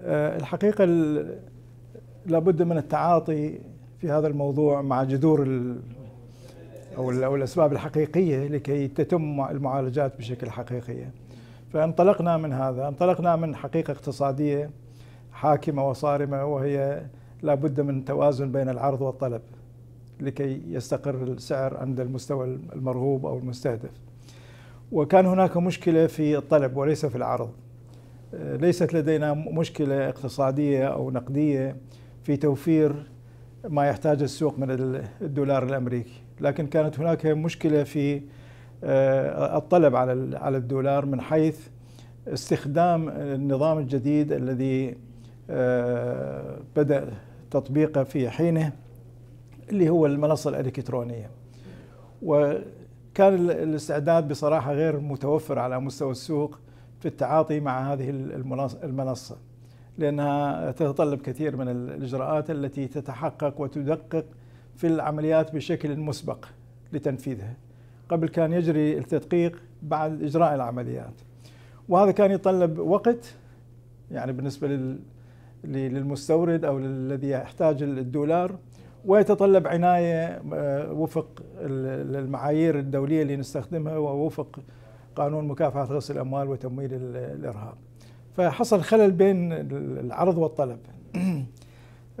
آه، الحقيقة لابد من التعاطي في هذا الموضوع مع جذور أو, أو الأسباب الحقيقية لكي تتم المعالجات بشكل حقيقي فانطلقنا من هذا انطلقنا من حقيقة اقتصادية حاكمة وصارمة وهي لابد من توازن بين العرض والطلب لكي يستقر السعر عند المستوى المرغوب أو المستهدف وكان هناك مشكلة في الطلب وليس في العرض ليست لدينا مشكلة اقتصادية أو نقدية في توفير ما يحتاج السوق من الدولار الأمريكي لكن كانت هناك مشكلة في آه، الطلب على على الدولار من حيث استخدام النظام الجديد الذي آه، بدأ تطبيقه في حينه اللي هو المنصة الإلكترونية وكان الاستعداد بصراحة غير متوفر على مستوى السوق في التعاطي مع هذه المنصة لأنها تتطلب كثير من الإجراءات التي تتحقق وتدقق في العمليات بشكل مسبق لتنفيذها قبل كان يجري التدقيق بعد إجراء العمليات وهذا كان يتطلب وقت يعني بالنسبة للمستورد أو الذي يحتاج الدولار ويتطلب عناية آه، وفق المعايير الدولية اللي نستخدمها ووفق قانون مكافحة غسل الأموال وتمويل الإرهاب فحصل خلل بين العرض والطلب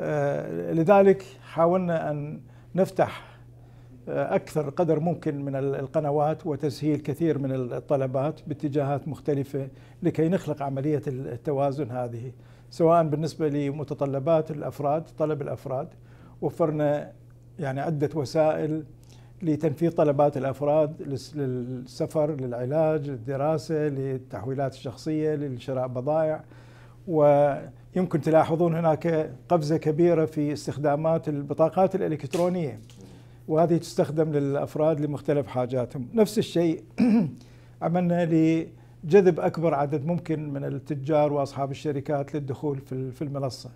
آه، لذلك حاولنا أن نفتح آه، أكثر قدر ممكن من القنوات وتسهيل كثير من الطلبات باتجاهات مختلفة لكي نخلق عملية التوازن هذه سواء بالنسبة لمتطلبات الأفراد طلب الأفراد وفرنا يعني عدة وسائل لتنفيذ طلبات الافراد للسفر للعلاج للدراسه للتحويلات الشخصيه لشراء بضائع ويمكن تلاحظون هناك قفزه كبيره في استخدامات البطاقات الالكترونيه وهذه تستخدم للافراد لمختلف حاجاتهم نفس الشيء عملنا لجذب اكبر عدد ممكن من التجار واصحاب الشركات للدخول في المنصه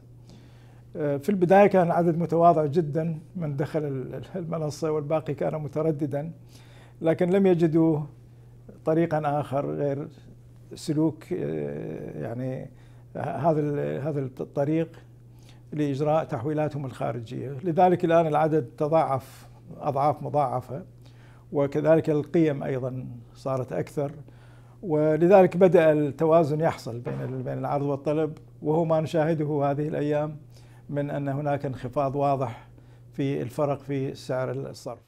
آه، في البداية كان العدد متواضع جدا من دخل المنصة والباقي كان مترددا لكن لم يجدوا طريقا آخر غير سلوك آه، يعني هذا هذا الطريق لإجراء تحويلاتهم الخارجية لذلك الآن العدد تضاعف أضعاف مضاعفة وكذلك القيم أيضا صارت أكثر ولذلك بدأ التوازن يحصل بين بين العرض والطلب وهو ما نشاهده هذه الأيام من أن هناك انخفاض واضح في الفرق في سعر الصرف